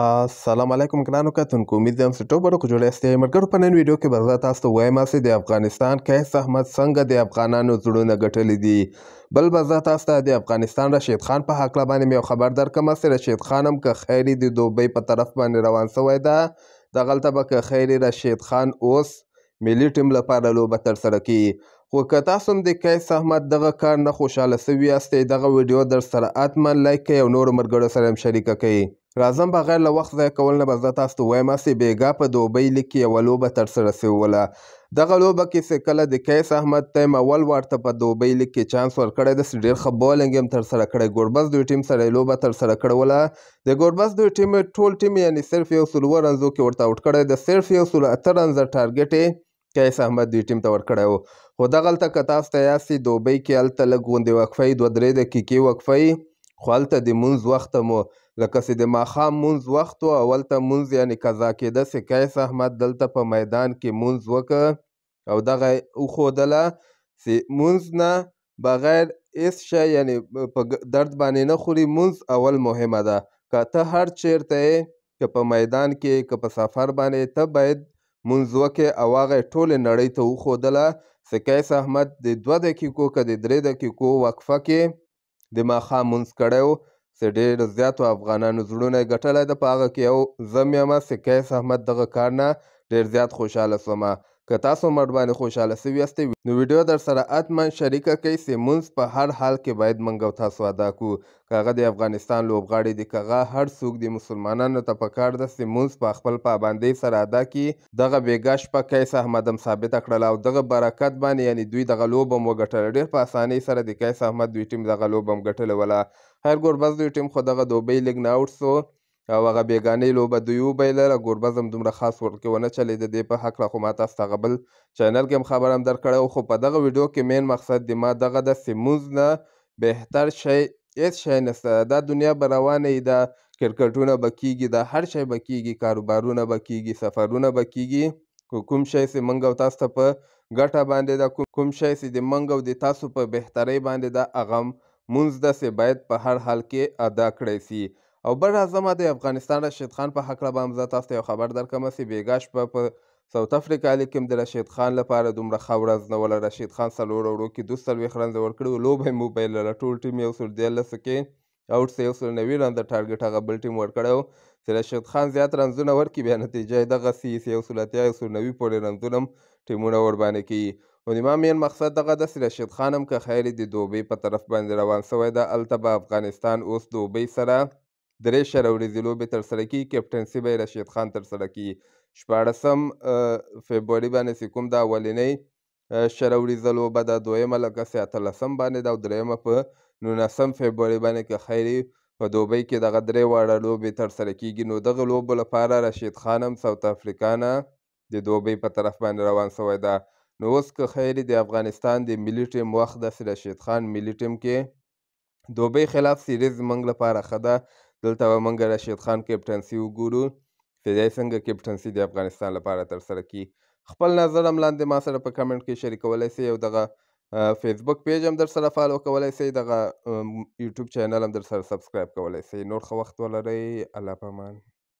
السلام علیکم ګرانو کتونکو امید زم چې ټوبر کو جوړه ستې مرګر په نن ویډیو کې به تاسو ته وایم چې د افغانستان کیس احمد څنګه د افغانانو زړونه ګټلې دي بل به تاسو ته د افغانستان رشید خان په حق باندې مې خبر درکم چې رشید خان هم که خیری د دوبۍ په طرف باندې روان شوی دا د غلطه به که خیری رشید خان اوس ملي ټیم لپاره لوبه ترسره کوي خو که تاسو هم د قیس احمد دغه کار نه خوشحاله سوي یاستئ دغه ویډیو در سره حتما لایک کوئ او نورو ملګرو سره هم شریکه کوئ راځم بغیر له وخت ضایع کول نه به زه تاسو ته وایم هسې بېګا په دوبۍ لیګ کې یوه لوبه ترسره سوله دغه لوبه کې چې کله د کیس احمد تیم اول وار ته په دوبۍ لیګ کې چانس ورکړی داسې ډېر ښه بولینګ یې هم ترسره کړی ګوربز دوی ټیم سره یې لوبه ترسره کړوله د ګوربز دوی ټیم ټول ټیم یعنې صرف یو سل اووه رنزو کې ورته اوټ کړی د صرف یو سل اته رنزه ټارګټ یې کیس احمد دوی ټیم ته ورکړی و خو دغلته که تاسو ته یاستئ دوبۍ کې هلته لږ غوندې وقفه دوه درې دقیقې وقفه خو هلته د مونځ وخته مو لکه چې د ماښام مونځ وخت و او هلته مونځ یعنې قضا کېده چې قیس احمد دلته په میدان کې مونځ وکړه او دغه وښودله چې مونځ نه بغیر هیڅ شی یعنی په درد باندې نه خوري مونځ اول مهمه ده که ته هر چیرته یې که په میدان کې که په سفر باندې ته باید مونځ وکې او هغه ټولې نړۍ ته وښودله چې قیس احمد د دوه دقیقو که د درې دقیقو وقفه کې د ماښام مونځ کړی و چې ډېر زیاتو افغانانو زړونه یې ګټلی ده په هغه کې یو زه یم چې قیس احمد دغه کار نه ډېر زیات خوشحاله شومه که تاسو مړ باندې خوشاله سوي یاست نو ویډیو در سره اتمن شریکه کړئ سیمونز په هر حال کې باید منګو تاسو ادا کو کاغه د افغانستان لوبغاړي دی کاغه هر څوک د مسلمانانو ته پکار د سیمونز په خپل پابندۍ سره ادا کی دغه بیګاش په کیس احمدم ثابت کړل او دغه برکت باندې یعنی دوی دغه لوبم وګټل ډیر په اسانۍ سره د کیس احمد دوی ټیم دغه لوبم ګټل ولا هر ګور بس دوی ټیم خو دغه دوبۍ لیګ نه اوټ سو او هغه بیګانۍ لوبه دوی وبایلله ګوربز هم دومره خاص ورل کې ونه چلی د دې په هکله خو ما تاسو ته هغه بل چینل کې هم خبر هم درکړی خو په دغه ویډیو کې مین مقصد د ما دغه د سیموز نه بهتر شی هېڅ شی نشته دا دنیا به روانه وي دا کرکټونه به کیږي دا هر شی به کیږي کاروبارونه به کیږي سفرونه به کیږي کوم شی چې موږ او تاسو ته په ګټه باندې دا کوم شی چې د موږ او د تاسو په بهترۍ باندې دا هغه مونځ داسې باید په هر حال کې ادا کړی سي او بل راځمه د افغانستان رشید خان په هکله به هم زه تاسو ته یو خبر درکړمه چې بېګا شپه په ساوت افریقا لیګ کې د رشید خان لپاره دومره ښه ورځ نه وله رشید خان څلور اورو کې دوه څلوېښت رنزه ورکړي لوبه یې موبایل لرله ټول ټیم یو سل دیارلسو کې اوټ یو سل نوي رنزه ټارګېټ هغه بل ټیم ورکړی و چې رشید خان زیات رنزونه ورکړي بیا نتیجه یې دغسې چې یو سل اتیا یو سل نوي پورې رنزونه هم ټیمونه ورباندې کوي او زما مین مقصد دغه ده چې رشید خان هم که خیر د دوبۍ په طرف باندې روان سوی ده هلته به افغانستان اوس دوبۍ سره درې شره ورځې لوبې ترسره کیږي کیپټنسي به یې رشید خان ترسره کیږي شپاړسم فبروري باندې چې کوم دا اولنۍ شره ورځه لوبه ده دویمه لکه سې اتلسم باندې ده او درېیمه په نولسم فبروري باندې که خیري په دوبۍ کې دغه درې واړه لوبې ترسره کیږي نو دغه لوبو لپاره رشید خان هم ساوت افریقا نه د دوبۍ په طرف باندې روان سوی ده نو اوس که خیر د افغانستان د ملي ټیم وخت د رشید خان ملي ټیم کې دوبۍ خلاف سیریز منګ لپاره خده دلته به موږ رشید خان کیپټنسي وګورو فضیه څنګه کیپټنسي د افغانستان لپاره ترسره کی خپل نظر هم لاندې ما سره په کمنټ کې شریکولی سئ او دغه فیسبوک پیج هم در سره فالو کولی سئ دغه یوټیوب چینل هم در سره سبسکرایب کولی سئ نور ښه وخت ولرئ الله پامان